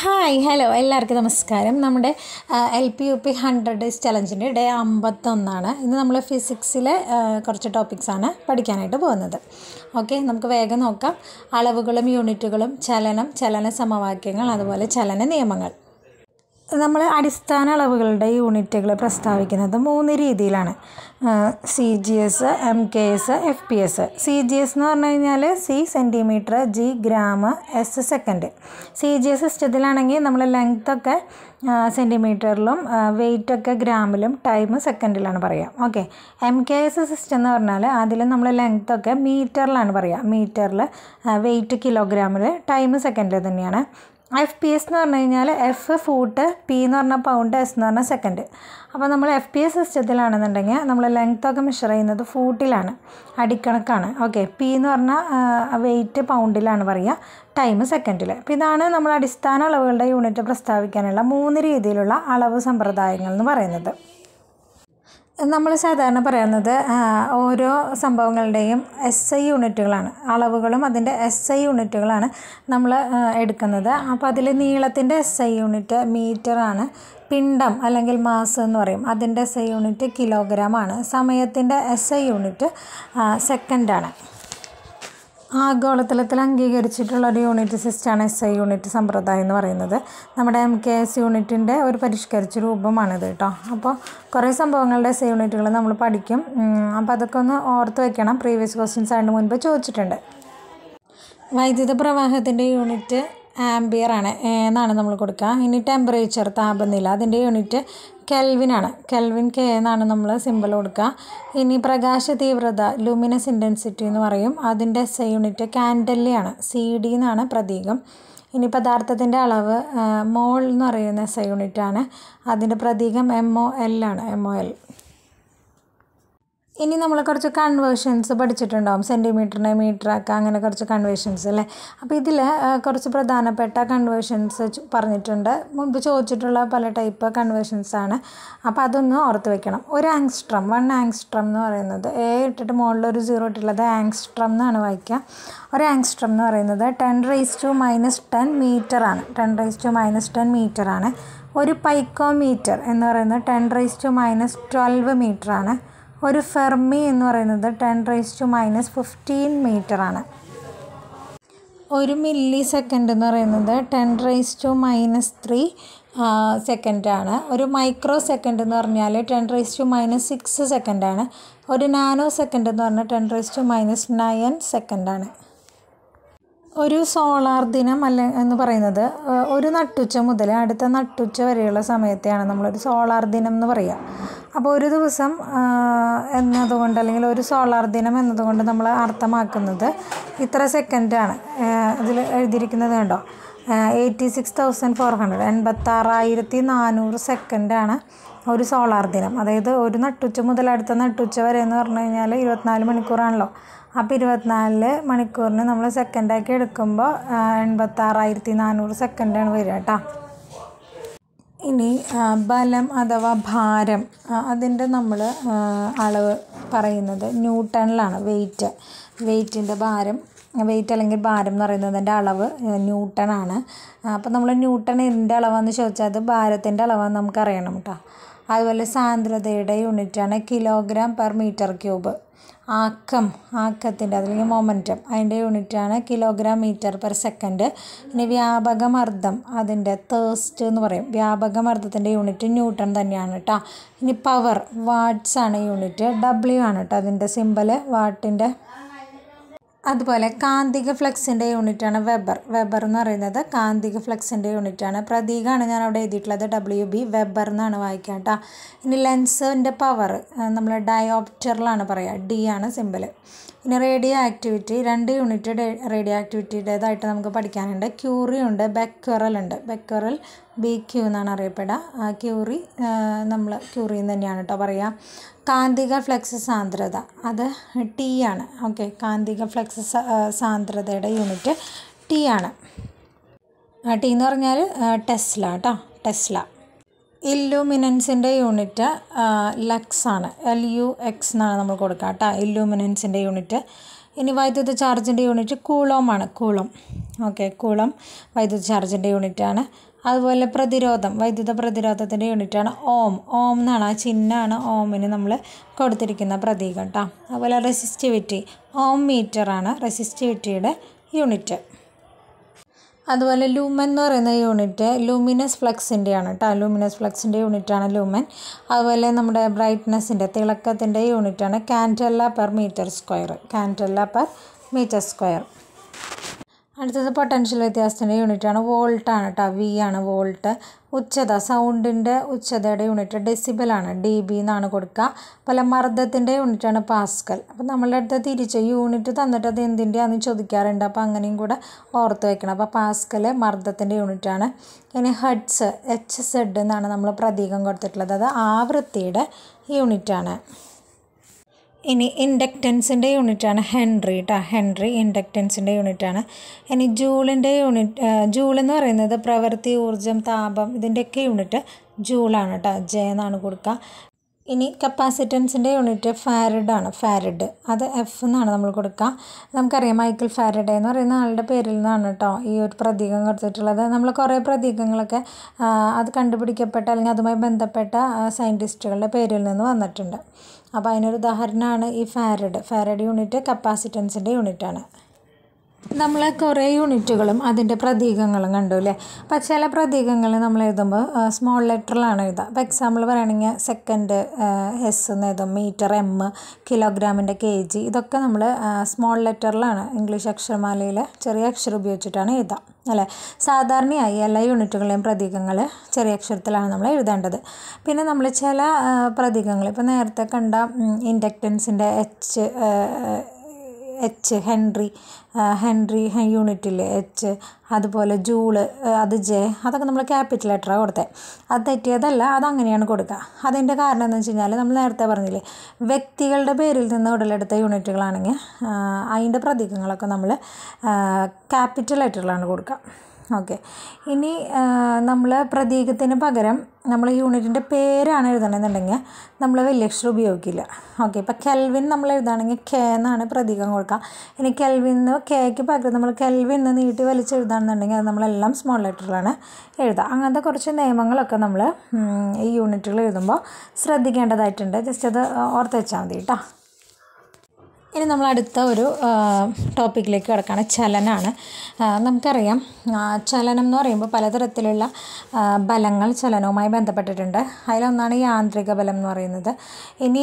hi hello എല്ലാവർക്കും നമസ്കാരം നമ്മുടെ L P U P hundred days ചലഞ്ചിൻ്റെ ഡേ അമ്പത്തൊന്നാണ് ഇന്ന് നമ്മൾ ഫിസിക്സിലെ കുറച്ച് ടോപ്പിക്സാണ് പഠിക്കാനായിട്ട് പോകുന്നത് ഓക്കെ നമുക്ക് വേഗം നോക്കാം അളവുകളും യൂണിറ്റുകളും ചലനം ചലന സമവാക്യങ്ങൾ അതുപോലെ ചലന നിയമങ്ങൾ നമ്മൾ അടിസ്ഥാന അളവുകളുടെ യൂണിറ്റുകൾ പ്രസ്താവിക്കുന്നത് മൂന്ന് രീതിയിലാണ് C G S M K S F P S C G S എന്ന് പറഞ്ഞു കഴിഞ്ഞാൽ C centimetre G gram S second C G S സിസ്റ്റത്തിലാണെങ്കിൽ നമ്മൾ ലെങ്ത്തൊക്കെ സെൻറ്റിമീറ്ററിലും ഒക്കെ ഗ്രാമിലും ടൈം സെക്കൻഡിലാണ് പറയുക okay M K S system എന്ന് പറഞ്ഞാൽ അതിൽ നമ്മൾ ലെങ്ത്തൊക്കെ മീറ്ററിലാണ് പറയുക മീറ്ററിൽ വെയ്റ്റ് കിലോഗ്രാമിൽ ടൈം സെക്കൻഡിൽ തന്നെയാണ് എഫ് പി എസ് എന്ന് പറഞ്ഞു കഴിഞ്ഞാൽ എഫ് ഫൂട്ട് പി എന്ന് പറഞ്ഞ പൗണ്ട് എസ് എന്ന് പറഞ്ഞാൽ സെക്കൻഡ് അപ്പോൾ നമ്മൾ എഫ് പി എസ് സിസ്റ്റത്തിലാണെന്നുണ്ടെങ്കിൽ നമ്മൾ ലെങ്ത്തൊക്കെ മെഷർ ചെയ്യുന്നത് ഫൂട്ടിലാണ് അടിക്കണക്കാണ് ഓക്കെ പി എന്ന് പറഞ്ഞാൽ വെയിറ്റ് പൗണ്ടിലാണ് പറയുക ടൈം സെക്കൻഡിൽ അപ്പോൾ ഇതാണ് നമ്മൾ അടിസ്ഥാന അളവുകളുടെ യൂണിറ്റ് പ്രസ്താവിക്കാനുള്ള മൂന്ന് രീതിയിലുള്ള അളവ് സമ്പ്രദായങ്ങൾ എന്ന് പറയുന്നത് നമ്മൾ സാധാരണ പറയുന്നത് ഓരോ സംഭവങ്ങളുടെയും എസ് ഐ യൂണിറ്റുകളാണ് അളവുകളും അതിൻ്റെ എസ് ഐ യൂണിറ്റുകളാണ് നമ്മൾ എടുക്കുന്നത് അപ്പോൾ അതിൽ നീളത്തിൻ്റെ എസ് ഐ യൂണിറ്റ് മീറ്ററാണ് പിണ്ടം അല്ലെങ്കിൽ മാസ് എന്ന് പറയും അതിൻ്റെ എസ് ഐ യൂണിറ്റ് ആണ് സമയത്തിൻ്റെ എസ് ഐ യൂണിറ്റ് സെക്കൻഡാണ് ആഗോളതലത്തിൽ അംഗീകരിച്ചിട്ടുള്ള ഒരു യൂണിറ്റ് സിസ്റ്റമാണ് എസ് ഐ യൂണിറ്റ് സമ്പ്രദായം എന്ന് പറയുന്നത് നമ്മുടെ എം കെ എസ് യൂണിറ്റിൻ്റെ ഒരു പരിഷ്കരിച്ച രൂപമാണിത് കേട്ടോ അപ്പോൾ കുറേ സംഭവങ്ങളുടെ എസ് ഐ യൂണിറ്റുകൾ നമ്മൾ പഠിക്കും അപ്പോൾ അതൊക്കെ ഒന്ന് ഓർത്ത് വെക്കണം പ്രീവിയസ് ക്വസ്റ്റ്യൻസ് ആയിട്ട് മുൻപ് ചോദിച്ചിട്ടുണ്ട് വൈദ്യുത പ്രവാഹത്തിൻ്റെ യൂണിറ്റ് ആംബിയർ ആണ് എന്നാണ് നമ്മൾ കൊടുക്കുക ഇനി ടെമ്പറേച്ചർ താപനില അതിൻ്റെ യൂണിറ്റ് കെൽവിനാണ് കെൽവിൻ കെ എന്നാണ് നമ്മൾ സിമ്പിൾ കൊടുക്കുക ഇനി പ്രകാശ തീവ്രത ലൂമിനസ് ഇൻറ്റൻസിറ്റി എന്ന് പറയും അതിൻ്റെ എസ് യൂണിറ്റ് കാൻഡല്ലിയാണ് സി ഡി എന്നാണ് പ്രതീകം ഇനി പദാർത്ഥത്തിൻ്റെ അളവ് മോൾ എന്ന് പറയുന്ന എസ് യൂണിറ്റാണ് അതിൻ്റെ പ്രതീകം എം ഒ ആണ് എം ഒ എൽ ഇനി നമ്മൾ കുറച്ച് കൺവേർഷൻസ് പഠിച്ചിട്ടുണ്ടാവും സെൻറ്റിമീറ്ററിനെ മീറ്ററാക്കുക അങ്ങനെ കുറച്ച് കൺവേർഷൻസ് അല്ലേ അപ്പോൾ ഇതിൽ കുറച്ച് പ്രധാനപ്പെട്ട കൺവേർഷൻസ് പറഞ്ഞിട്ടുണ്ട് മുൻപ് ചോദിച്ചിട്ടുള്ള പല ടൈപ്പ് കൺവേർഷൻസ് ആണ് അപ്പോൾ അതൊന്ന് ഓർത്ത് വെക്കണം ഒരു ആങ്സ്ട്രം വൺ ആങ്സ്ട്രം എന്ന് പറയുന്നത് എ ഇട്ടിട്ട് ഒരു സീറോ ഇട്ടുള്ളത് ആങ്സ്ട്രം എന്നാണ് വായിക്കുക ഒരു ആങ്സ്ട്രം എന്ന് പറയുന്നത് ten raise to minus ten മീറ്ററാണ് ten raise to minus ten മീറ്ററാണ് ഒരു പൈക്കോമീറ്റർ എന്ന് പറയുന്നത് ten raise to minus twelve മീറ്ററാണ് ഒരു ഫെർമി എന്ന് പറയുന്നത് ten raise to minus fifteen മീറ്ററാണ് ഒരു മില്ലി സെക്കൻഡ് എന്ന് പറയുന്നത് ten raise to minus three സെക്കൻഡാണ് ഒരു മൈക്രോ സെക്കൻഡ് എന്ന് പറഞ്ഞാൽ ten raise to minus six സെക്കൻഡാണ് ഒരു നാനോ സെക്കൻഡ് എന്ന് പറഞ്ഞാൽ ten raise to minus nine സെക്കൻഡാണ് ഒരു സോളാർ ദിനം അല്ലെ എന്ന് പറയുന്നത് ഒരു നട്ടുച്ച മുതൽ അടുത്ത നട്ടുച്ച വരെയുള്ള സമയത്തെയാണ് നമ്മളൊരു സോളാർ ദിനം എന്ന് പറയുക അപ്പോൾ ഒരു ദിവസം എന്നതുകൊണ്ട് അല്ലെങ്കിൽ ഒരു സോളാർ ദിനം എന്നതുകൊണ്ട് നമ്മൾ അർത്ഥമാക്കുന്നത് ഇത്ര സെക്കൻഡാണ് ഇതിൽ എഴുതിയിരിക്കുന്നത് കണ്ടോ eighty six thousand four hundred എൺപത്താറായിരത്തി നാനൂറ് സെക്കൻഡാണ് ഒരു സോളാർ ദിനം അതായത് ഒരു നട്ടുച്ച മുതൽ അടുത്ത നട്ടുച്ച വരെ എന്ന് പറഞ്ഞു കഴിഞ്ഞാൽ ഇരുപത്തിനാല് മണിക്കൂറാണല്ലോ അപ്പോൾ ഇരുപത്തിനാലില് മണിക്കൂറിന് നമ്മൾ സെക്കൻഡാക്കി എടുക്കുമ്പോൾ എൺപത്താറായിരത്തി നാനൂറ് സെക്കൻഡാണ് വരിക കേട്ടോ ഇനി ബലം അഥവാ ഭാരം അതിൻ്റെ നമ്മൾ അളവ് പറയുന്നത് ന്യൂട്ടണിലാണ് വെയിറ്റ് വെയിറ്റിൻ്റെ ഭാരം വെയിറ്റ് അല്ലെങ്കിൽ ഭാരം എന്ന് പറയുന്നതിൻ്റെ അളവ് ന്യൂട്ടണാണ് അപ്പോൾ നമ്മൾ ന്യൂട്ടൺ എൻ്റെ അളവാണെന്ന് ചോദിച്ചാൽ അത് ഭാരത്തിൻ്റെ അളവാണെന്ന് നമുക്കറിയണം കേട്ടോ അതുപോലെ സാന്ദ്രതയുടെ യൂണിറ്റാണ് കിലോഗ്രാം പെർ മീറ്റർ ക്യൂബ് ആക്കം ആക്കത്തിൻ്റെ അതല്ലെങ്കിൽ മൊമെൻറ്റം അതിൻ്റെ യൂണിറ്റാണ് കിലോഗ്രാം മീറ്റർ പെർ സെക്കൻഡ് ഇനി വ്യാപകമർദ്ദം അതിൻ്റെ തേസ്റ്റ് എന്ന് പറയും വ്യാപകമർദ്ദത്തിൻ്റെ യൂണിറ്റ് ന്യൂട്ടൺ തന്നെയാണ് കേട്ടോ ഇനി പവർ വാട്ട്സ് ആണ് യൂണിറ്റ് ഡബ്ല്യു ആണ് കേട്ടോ അതിൻ്റെ സിമ്പല് വാട്ടിൻ്റെ അതുപോലെ കാന്തിക ഫ്ലക്സിൻ്റെ യൂണിറ്റാണ് വെബർ വെബർ എന്ന് പറയുന്നത് കാന്തിക ഫ്ലക്സിൻ്റെ യൂണിറ്റാണ് പ്രതീകമാണ് ഞാൻ അവിടെ എഴുതിയിട്ടുള്ളത് ഡബ്ല്യു ബി വെബർ എന്നാണ് വായിക്കുക കേട്ടോ ഇനി ലെൻസിൻ്റെ പവർ നമ്മൾ ഡയോപ്റ്ററിലാണ് പറയുക ഡി ആണ് സിമ്പിൾ പിന്നെ റേഡിയോ ആക്ടിവിറ്റി രണ്ട് യൂണിറ്റ് റേഡിയോ ആക്ടിവിറ്റിയുടേതായിട്ട് നമുക്ക് പഠിക്കാനുണ്ട് ക്യൂറി ഉണ്ട് ബെക്വറൽ ഉണ്ട് ബെക്വറൽ ബി ക്യൂ എന്നാണ് അറിയപ്പെടുക ക്യൂറി നമ്മൾ ക്യൂറി എന്ന് തന്നെയാണ് കേട്ടോ പറയുക കാന്തിക ഫ്ലക്സ് സാന്ദ്രത അത് ടി ആണ് ഓക്കെ കാന്തിക ഫ്ലക്സ് സാന്ദ്രതയുടെ യൂണിറ്റ് ടി ആണ് ടി എന്ന് പറഞ്ഞാൽ ടെസ്ല കേട്ടോ ടെസ്ല ഇല്ലൂമിനൻസിൻ്റെ യൂണിറ്റ് ലക്സ് ആണ് എൽ യു എക്സ് എന്നാണ് നമ്മൾ കൊടുക്കുക കേട്ടോ ഇല്ലൂമിനൻസിൻ്റെ യൂണിറ്റ് ഇനി വൈദ്യുത ചാർജിൻ്റെ യൂണിറ്റ് കൂളോമാണ് കൂളം ഓക്കെ കൂളം വൈദ്യുത ചാർജിൻ്റെ യൂണിറ്റാണ് അതുപോലെ പ്രതിരോധം വൈദ്യുത പ്രതിരോധത്തിൻ്റെ യൂണിറ്റാണ് ഓം ഓം എന്നാണ് ആ ചിഹ്നമാണ് ഓമിന് നമ്മൾ കൊടുത്തിരിക്കുന്ന പ്രതീകം കേട്ടോ അതുപോലെ റെസിസ്റ്റിവിറ്റി ഓം മീറ്ററാണ് റെസിസ്റ്റിവിറ്റിയുടെ യൂണിറ്റ് അതുപോലെ ലൂമൻ എന്ന് പറയുന്ന യൂണിറ്റ് ലൂമിനസ് ഫ്ലക്സിൻ്റെയാണ് കേട്ടോ ലൂമിനസ് ഫ്ലക്സിൻ്റെ യൂണിറ്റാണ് ലൂമൻ അതുപോലെ നമ്മുടെ ബ്രൈറ്റ്നസ്സിൻ്റെ തിളക്കത്തിൻ്റെ യൂണിറ്റാണ് candela per metre square candela per metre square അടുത്തത് പൊട്ടൻഷ്യൽ വ്യത്യാസത്തിൻ്റെ യൂണിറ്റാണ് വോൾട്ടാണ് കേട്ടോ വി ആണ് വോൾട്ട് ഉച്ചത സൗണ്ടിൻ്റെ ഉച്ചതയുടെ യൂണിറ്റ് ഡെസിബലാണ് ഡി ബി എന്നാണ് കൊടുക്കുക പല മർദ്ദത്തിൻ്റെ യൂണിറ്റാണ് പാസ്കൽ അപ്പോൾ നമ്മളുടെ അടുത്ത് തിരിച്ച് യൂണിറ്റ് തന്നിട്ട് അത് എന്തിൻ്റെയാണെന്ന് ചോദിക്കാറുണ്ട് അപ്പോൾ അങ്ങനെയും കൂടെ ഓർത്ത് വെക്കണം അപ്പോൾ പാസ്കൽ മർദ്ദത്തിൻ്റെ യൂണിറ്റാണ് ഇനി ഹഡ്സ് എച്ച് സെഡ് എന്നാണ് നമ്മൾ പ്രതീകം കൊടുത്തിട്ടുള്ളത് അത് ആവൃത്തിയുടെ യൂണിറ്റാണ് ഇനി ഇൻഡക്റ്റൻസിൻ്റെ യൂണിറ്റാണ് ഹെൻറി കേട്ടോ ഹെൻറി ഇൻഡക്റ്റൻസിൻ്റെ യൂണിറ്റാണ് ഇനി ജൂളിൻ്റെ യൂണിറ്റ് ജൂൾ എന്ന് പറയുന്നത് പ്രവൃത്തി ഊർജം താപം ഇതിൻ്റെയൊക്കെ യൂണിറ്റ് ജൂളാണ് കേട്ടോ ജെ എന്നാണ് കൊടുക്കുക ഇനി കപ്പാസിറ്റൻസിൻ്റെ യൂണിറ്റ് ഫാരഡ് ആണ് ഫാരഡ് അത് എഫ് എന്നാണ് നമ്മൾ കൊടുക്കുക നമുക്കറിയാം മൈക്കിൾ ഫാരഡ് എന്ന് പറയുന്ന ആളുടെ പേരിൽ നിന്നാണ് കേട്ടോ ഈ ഒരു പ്രതീകം കൊടുത്തിട്ടുള്ളത് നമ്മൾ കുറേ പ്രതീകങ്ങളൊക്കെ അത് കണ്ടുപിടിക്കപ്പെട്ട അല്ലെങ്കിൽ അതുമായി ബന്ധപ്പെട്ട സയൻറ്റിസ്റ്റുകളുടെ പേരിൽ നിന്ന് വന്നിട്ടുണ്ട് അപ്പോൾ അതിനൊരു ഉദാഹരണമാണ് ഈ ഫാരഡ് ഫാരഡ് യൂണിറ്റ് കപ്പാസിറ്റൻസിൻ്റെ യൂണിറ്റാണ് നമ്മൾ കുറേ യൂണിറ്റുകളും അതിൻ്റെ പ്രതീകങ്ങളും കണ്ടു അല്ലേ അപ്പോൾ ചില പ്രതീകങ്ങൾ നമ്മൾ എഴുതുമ്പോൾ സ്മോൾ ലെറ്ററിലാണ് എഴുതുക അപ്പോൾ എക്സാമ്പിൾ പറയുകയാണെങ്കിൽ സെക്കൻഡ് എസ് എന്ന് എഴുതും മീറ്റർ എം കിലോഗ്രാമിൻ്റെ കെ ജി ഇതൊക്കെ നമ്മൾ സ്മോൾ ലെറ്ററിലാണ് ഇംഗ്ലീഷ് അക്ഷരമാലയിൽ ചെറിയ അക്ഷരം ഉപയോഗിച്ചിട്ടാണ് എഴുതുക അല്ലേ സാധാരണയായി എല്ലാ യൂണിറ്റുകളെയും പ്രതീകങ്ങൾ ചെറിയ അക്ഷരത്തിലാണ് നമ്മൾ എഴുതേണ്ടത് പിന്നെ നമ്മൾ ചില പ്രതീകങ്ങൾ ഇപ്പോൾ നേരത്തെ കണ്ട ഇൻഡക്റ്റൻസിൻ്റെ എച്ച് എച്ച് ഹെൻറി ഹെൻറി യൂണിറ്റിൽ എച്ച് അതുപോലെ ജൂള് അത് ജെ അതൊക്കെ നമ്മൾ ക്യാപിറ്റൽ ലെറ്ററാണ് കൊടുത്തത് അത് തെറ്റിയതല്ല അതങ്ങനെയാണ് കൊടുക്കുക അതിൻ്റെ കാരണം എന്ന് വെച്ച് കഴിഞ്ഞാൽ നമ്മൾ നേരത്തെ പറഞ്ഞില്ലേ വ്യക്തികളുടെ പേരിൽ നിന്ന് ഉടലെടുത്ത യൂണിറ്റുകളാണെങ്കിൽ അതിൻ്റെ പ്രതീകങ്ങളൊക്കെ നമ്മൾ ക്യാപിറ്റൽ ലെറ്ററിലാണ് കൊടുക്കുക ഓക്കെ ഇനി നമ്മൾ പ്രതീകത്തിന് പകരം നമ്മൾ യൂണിറ്റിൻ്റെ പേരാണ് എഴുതണമെന്നുണ്ടെങ്കിൽ നമ്മൾ വലിയ അക്ഷരം ഉപയോഗിക്കില്ല ഓക്കെ ഇപ്പോൾ കെൽവിൻ നമ്മൾ എഴുതുകയാണെങ്കിൽ കെ എന്നാണ് പ്രതീകം കൊടുക്കുക ഇനി എന്ന് കെക്ക് പകരം നമ്മൾ കെൽവിൻ എന്ന് നീട്ടി വലിച്ച് എഴുതുകയാണെന്നുണ്ടെങ്കിൽ അത് നമ്മളെല്ലാം സ്മോൾ ലെറ്ററിലാണ് എഴുതുക അങ്ങനത്തെ കുറച്ച് നിയമങ്ങളൊക്കെ നമ്മൾ ഈ യൂണിറ്റുകൾ എഴുതുമ്പോൾ ശ്രദ്ധിക്കേണ്ടതായിട്ടുണ്ട് ജസ്റ്റ് അത് ഓർത്ത് വെച്ചാൽ മതി കേട്ടോ ഇനി നമ്മൾ അടുത്ത ഒരു ടോപ്പിക്കിലേക്ക് കിടക്കുകയാണ് ചലനമാണ് നമുക്കറിയാം ചലനം എന്ന് പറയുമ്പോൾ പലതരത്തിലുള്ള ബലങ്ങൾ ചലനവുമായി ബന്ധപ്പെട്ടിട്ടുണ്ട് അതിലൊന്നാണ് യാന്ത്രിക ബലം എന്ന് പറയുന്നത് ഇനി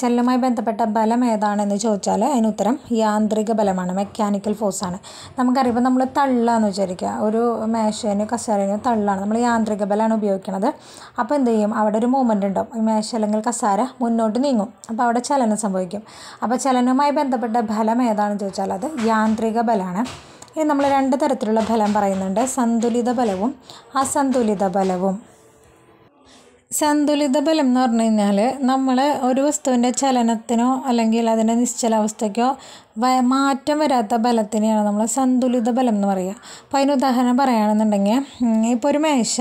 ചലനവുമായി ബന്ധപ്പെട്ട ബലം ഏതാണെന്ന് ചോദിച്ചാൽ അതിനുത്തരം യാന്ത്രിക ബലമാണ് മെക്കാനിക്കൽ ഫോഴ്സാണ് നമുക്കറിയുമ്പോൾ നമ്മൾ തള്ളാന്ന് വിചാരിക്കുക ഒരു മേശേനോ കസേരനോ തള്ളാണ് നമ്മൾ യാന്ത്രിക ബലമാണ് ഉപയോഗിക്കുന്നത് അപ്പോൾ എന്ത് ചെയ്യും അവിടെ ഒരു മൂവ്മെൻ്റ് ഉണ്ടാവും മേശ അല്ലെങ്കിൽ കസാര മുന്നോട്ട് നീങ്ങും അപ്പോൾ അവിടെ ചലനം സംഭവിക്കും അപ്പോൾ ചലനവുമായി ഇതുമായി ബന്ധപ്പെട്ട ഫലം ഏതാണെന്ന് ചോദിച്ചാൽ അത് യാന്ത്രിക ബലമാണ് ഇനി നമ്മൾ രണ്ട് തരത്തിലുള്ള ഫലം പറയുന്നുണ്ട് സന്തുലിത ബലവും അസന്തുലിത ബലവും സന്തുലിത ബലം എന്ന് പറഞ്ഞു കഴിഞ്ഞാൽ നമ്മൾ ഒരു വസ്തുവിൻ്റെ ചലനത്തിനോ അല്ലെങ്കിൽ അതിൻ്റെ നിശ്ചലാവസ്ഥയ്ക്കോ മാറ്റം വരാത്ത ബലത്തിനെയാണ് നമ്മൾ സന്തുലിത ബലം എന്ന് പറയുക അപ്പോൾ അതിന് ഉദാഹരണം പറയുകയാണെന്നുണ്ടെങ്കിൽ ഇപ്പോൾ ഒരു മേശ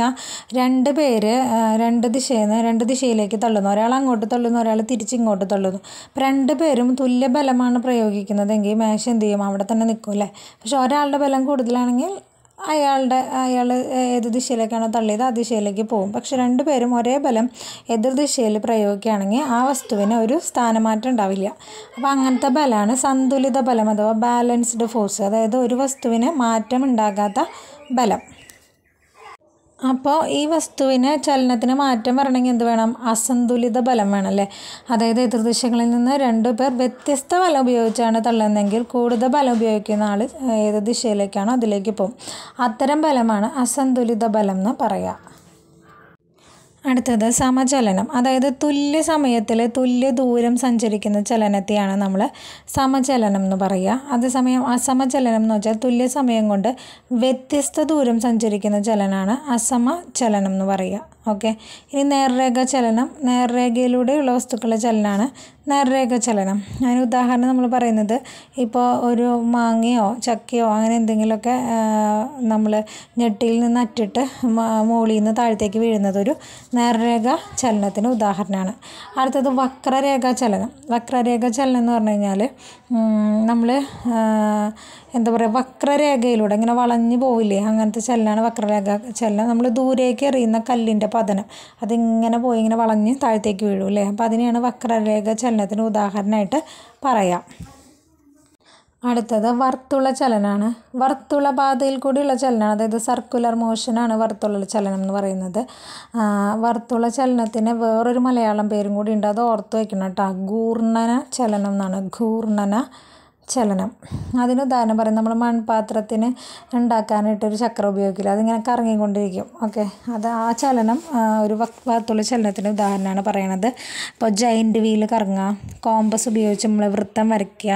രണ്ട് പേര് രണ്ട് ദിശയിൽ നിന്ന് രണ്ട് ദിശയിലേക്ക് തള്ളുന്നു ഒരാൾ അങ്ങോട്ട് തള്ളുന്നു ഒരാൾ ഇങ്ങോട്ട് തള്ളുന്നു അപ്പോൾ രണ്ട് പേരും തുല്യ ബലമാണ് പ്രയോഗിക്കുന്നതെങ്കിൽ മേശ എന്ത് ചെയ്യും അവിടെ തന്നെ നിൽക്കും അല്ലേ പക്ഷെ ഒരാളുടെ ബലം കൂടുതലാണെങ്കിൽ അയാളുടെ അയാൾ ഏത് ദിശയിലേക്കാണോ തള്ളിയത് ആ ദിശയിലേക്ക് പോകും പക്ഷെ രണ്ടുപേരും ഒരേ ബലം എതിർ ദിശയിൽ പ്രയോഗിക്കുകയാണെങ്കിൽ ആ വസ്തുവിന് ഒരു സ്ഥാനമാറ്റം ഉണ്ടാവില്ല അപ്പോൾ അങ്ങനത്തെ ബലമാണ് സന്തുലിത ബലം അഥവാ ബാലൻസ്ഡ് ഫോഴ്സ് അതായത് ഒരു വസ്തുവിന് മാറ്റം ഉണ്ടാകാത്ത ബലം അപ്പോൾ ഈ വസ്തുവിന് ചലനത്തിന് മാറ്റം വരണമെങ്കിൽ എന്ത് വേണം അസന്തുലിത ബലം വേണം അല്ലേ അതായത് എതിർദിശകളിൽ നിന്ന് രണ്ടു പേർ വ്യത്യസ്ത ബലം ഉപയോഗിച്ചാണ് തള്ളുന്നതെങ്കിൽ കൂടുതൽ ബലം ഉപയോഗിക്കുന്ന ആൾ ഏത് ദിശയിലേക്കാണോ അതിലേക്ക് പോകും അത്തരം ബലമാണ് അസന്തുലിത ബലം എന്ന് പറയുക അടുത്തത് സമചലനം അതായത് തുല്യ സമയത്തിൽ തുല്യ ദൂരം സഞ്ചരിക്കുന്ന ചലനത്തെയാണ് നമ്മൾ സമചലനം എന്ന് പറയുക അതേസമയം അസമചലനം എന്ന് വെച്ചാൽ തുല്യ സമയം കൊണ്ട് വ്യത്യസ്ത ദൂരം സഞ്ചരിക്കുന്ന ചലനമാണ് അസമ ചലനം എന്ന് പറയുക ഓക്കെ ഇനി നേർരേഖ ചലനം നേർരേഖയിലൂടെയുള്ള വസ്തുക്കളുടെ ചലനമാണ് നേർരേഖ ചലനം അതിന് ഉദാഹരണം നമ്മൾ പറയുന്നത് ഇപ്പോൾ ഒരു മാങ്ങയോ ചക്കയോ അങ്ങനെ എന്തെങ്കിലുമൊക്കെ നമ്മൾ ഞെട്ടിയിൽ നിന്ന് അറ്റിട്ട് മോളിൽ നിന്ന് താഴത്തേക്ക് വീഴുന്നത് ഒരു നേർരേഖ ചലനത്തിന് ഉദാഹരണമാണ് അടുത്തത് വക്രരേഖ ചലനം വക്രരേഖ ചലനം എന്ന് പറഞ്ഞു കഴിഞ്ഞാൽ നമ്മൾ എന്താ പറയുക വക്രരേഖയിലൂടെ ഇങ്ങനെ വളഞ്ഞു പോവില്ലേ അങ്ങനത്തെ ചലനമാണ് വക്രരേഖ ചലനം നമ്മൾ ദൂരേക്ക് എറിയുന്ന കല്ലിൻ്റെ പതനം അതിങ്ങനെ പോയി ഇങ്ങനെ വളഞ്ഞ് താഴത്തേക്ക് വീഴും അല്ലേ അപ്പോൾ അതിനെയാണ് വക്രരേഖ ചലനം ചലനത്തിന് ഉദാഹരണമായിട്ട് പറയാം അടുത്തത് വർത്തുള്ള ചലനമാണ് വർത്തുള്ള പാതയിൽ കൂടിയുള്ള ചലനമാണ് അതായത് സർക്കുലർ മോഷനാണ് വർത്തുള്ള ചലനം എന്ന് പറയുന്നത് വർത്തുള്ള ചലനത്തിന് വേറൊരു മലയാളം പേരും കൂടി ഉണ്ട് അത് ഓർത്ത് വയ്ക്കണം കേട്ടോ ഗൂർണന ചലനം എന്നാണ് ഗൂർണന ചലനം അതിന് ഉദാഹരണം നമ്മൾ മൺപാത്രത്തിന് ഉണ്ടാക്കാനായിട്ട് ഒരു ചക്രം ഉപയോഗിക്കില്ല അതിങ്ങനെ കറങ്ങിക്കൊണ്ടിരിക്കും ഓക്കെ അത് ആ ചലനം ഒരു വക്വാത്തുള്ള ചലനത്തിന് ഉദാഹരണമാണ് പറയണത് ഇപ്പോൾ ജൈൻറ്റ് വീൽ കറങ്ങുക കോമ്പസ് ഉപയോഗിച്ച് നമ്മൾ വൃത്തം വരയ്ക്കുക